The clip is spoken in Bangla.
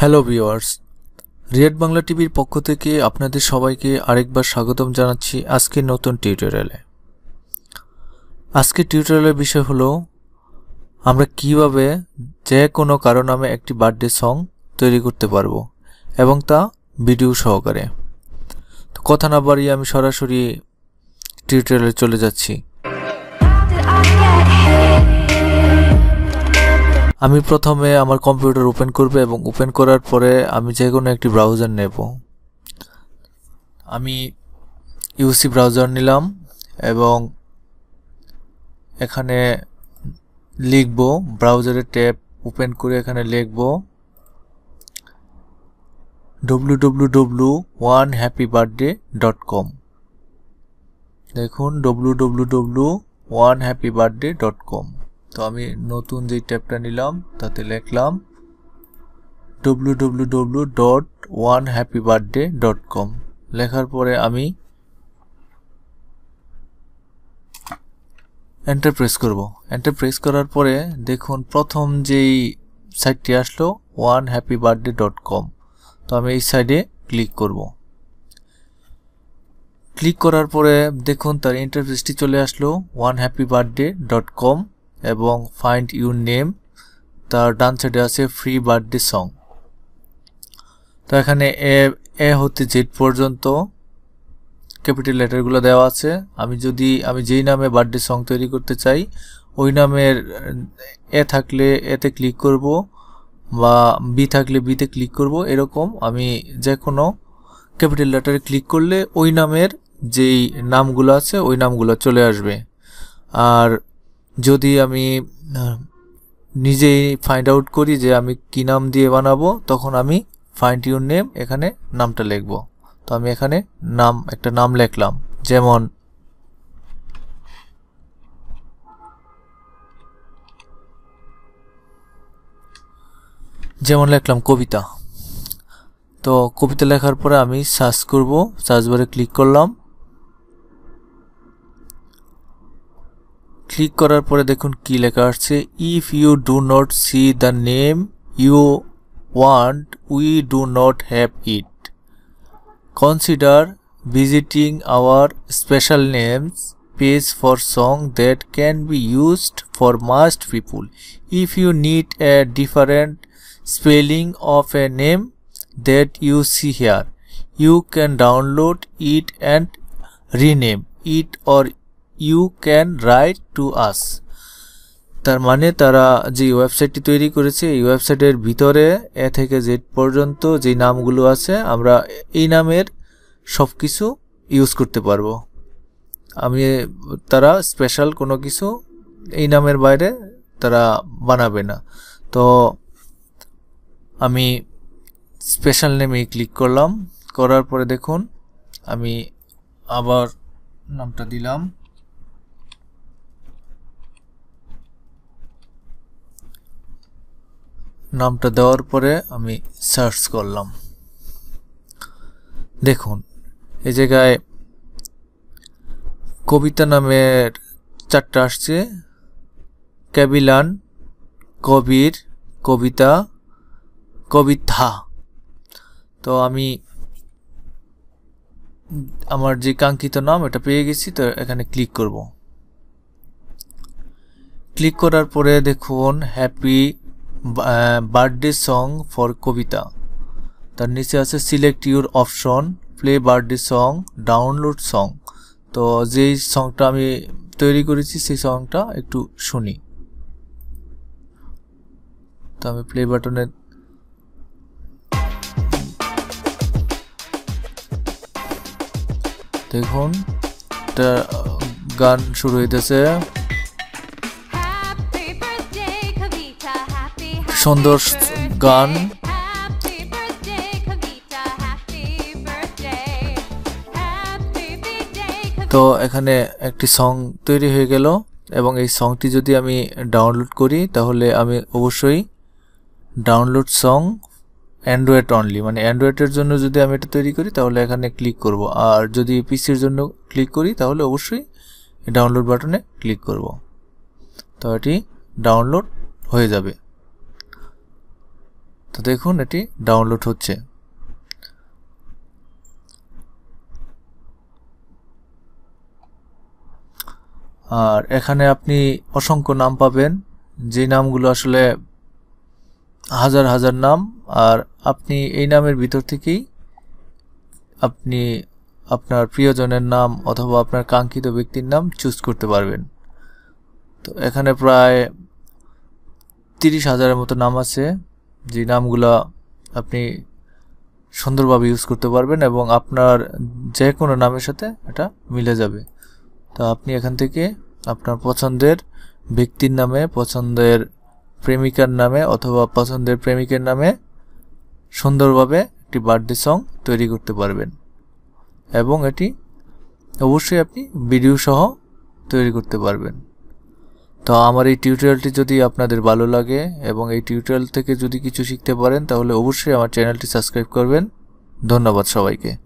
হ্যালো ভিওয়ার্স রিয়াদ বাংলা টিভির পক্ষ থেকে আপনাদের সবাইকে আরেকবার স্বাগতম জানাচ্ছি আজকের নতুন টিউটোরিয়ালে আজকের টিউটোরিয়ালের বিষয় হলো আমরা কিভাবে যে কোনো কারো নামে একটি বার্থডে সং তৈরি করতে পারবো এবং তা ভিডিও সহকারে তো কথা না বাড়িয়ে আমি সরাসরি টিউটোরিয়ালে চলে যাচ্ছি আমি প্রথমে আমার কম্পিউটার ওপেন করব এবং ওপেন করার পরে আমি যে কোনো একটি ব্রাউজার নেব আমি ইউসি ব্রাউজার নিলাম এবং এখানে লিখব ব্রাউজারে ট্যাব ওপেন করে এখানে লিখব www.onehappybirthday.com W one happy birthday dot com দেখুন W W W one happy birthday dot com তো আমি নতুন যেই ট্যাবটা নিলাম তাতে লিখলাম W W dot one happy birthday dot com লেখার পরে আমি এন্টার প্রেস করব এন্টার প্রেস করার পরে দেখুন প্রথম যেই সাইটটি আসলো one happy birthday dot com তো আমি এই সাইডে ক্লিক করব ক্লিক করার পরে দেখুন তার ইন্টারফেসটি চলে আসলো one happy birthday dot com এবং ফাইন্ড ইউর নেম তার ডান সাইডে আছে ফ্রি বার্থডে সং তো এখানে এ এ হতে জেড পর্যন্ত ক্যাপিটাল লেটারগুলো দেওয়া আছে আমি যদি আমি যেই নামে বার্থডে সং তৈরি করতে চাই ওই নামের এ থাকলে এতে ক্লিক করব বা বি থাকলে বিতে ক্লিক করব এরকম আমি যে কোনো ক্যাপিটাল লেটারে ক্লিক করলে ওই নামের যেই নামগুলো আছে ওই নামগুলো চলে আসবে আর যদি আমি নিজেই ফাইন্ড আউট করি যে আমি কি নাম দিয়ে বানাবো তখন আমি ফাইন্ড ইউর নেম এখানে নামটা লিখব তো আমি এখানে নাম একটা নাম লিখলাম যেমন যেমন লিখলাম কবিতা তো কবিতা লেখার পরে আমি সার্চ করব সার্চ বারে ক্লিক করলাম ক্লিক করার পরে দেখুন কি লেখা আসছে if you do not see the name you want we do not have it consider visiting our special names page for song that can be used for most people if you need a different spelling of a name that you see here you can download it and rename it or you can write to us তার মানে তারা যে ওয়েবসাইটটি তৈরি করেছে এই ওয়েবসাইটের ভিতরে এ থেকে জেড পর্যন্ত যে নামগুলো আছে আমরা এই নামের সব কিছু ইউজ করতে পারবো আমি তারা স্পেশাল কোনো কিছু এই নামের বাইরে তারা বানাবে না তো আমি স্পেশাল নেমে ক্লিক করলাম করার পরে দেখুন আমি আবার নামটা দিলাম নামটা দেওয়ার পরে আমি সার্চ করলাম দেখুন এই জায়গায় কবিতা নামের চারটা আসছে ক্যাবিলান কবির কবিতা কবিতা তো আমি আমার যে কাঙ্ক্ষিত নাম এটা পেয়ে গেছি তো এখানে ক্লিক করব ক্লিক করার পরে দেখুন happy birthday song for Kavita তার নিচে আছে select your option play birthday song download song তো যেই সংটা আমি তৈরি করেছি সেই সংটা একটু শুনি তো আমি প্লে বাটনে দেখুন গান শুরু হইতেছে সুন্দর গান তো এখানে একটি সং তৈরি হয়ে গেল এবং এই সংটি যদি আমি ডাউনলোড করি তাহলে আমি অবশ্যই ডাউনলোড সং অ্যান্ড্রয়েড অনলি মানে অ্যান্ড্রয়েডের জন্য যদি আমি এটা তৈরি করি তাহলে এখানে ক্লিক করব আর যদি পিসির জন্য ক্লিক করি তাহলে অবশ্যই ডাউনলোড বাটনে ক্লিক করব তো এটি ডাউনলোড হয়ে যাবে তো দেখুন এটি ডাউনলোড হচ্ছে আর এখানে আপনি অসংখ্য নাম পাবেন যে নামগুলো আসলে হাজার হাজার নাম আর আপনি এই নামের ভিতর থেকেই আপনি আপনার প্রিয়জনের নাম অথবা আপনার কাঙ্ক্ষিত ব্যক্তির নাম চুজ করতে পারবেন তো এখানে প্রায় তিরিশ হাজারের মতো নাম আছে যে নামগুলা আপনি সুন্দরভাবে ইউজ করতে পারবেন এবং আপনার যে কোনো নামের সাথে এটা মিলে যাবে তো আপনি এখান থেকে আপনার পছন্দের ব্যক্তির নামে পছন্দের প্রেমিকার নামে অথবা পছন্দের প্রেমিকের নামে সুন্দরভাবে একটি বার্থডে সং তৈরি করতে পারবেন এবং এটি অবশ্যই আপনি ভিডিও সহ তৈরি করতে পারবেন তো আমার এই টিউটোরিয়ালটি যদি আপনাদের ভালো লাগে এবং এই টিউটোরিয়াল থেকে যদি কিছু শিখতে পারেন তাহলে অবশ্যই আমার চ্যানেলটি সাবস্ক্রাইব করবেন ধন্যবাদ সবাইকে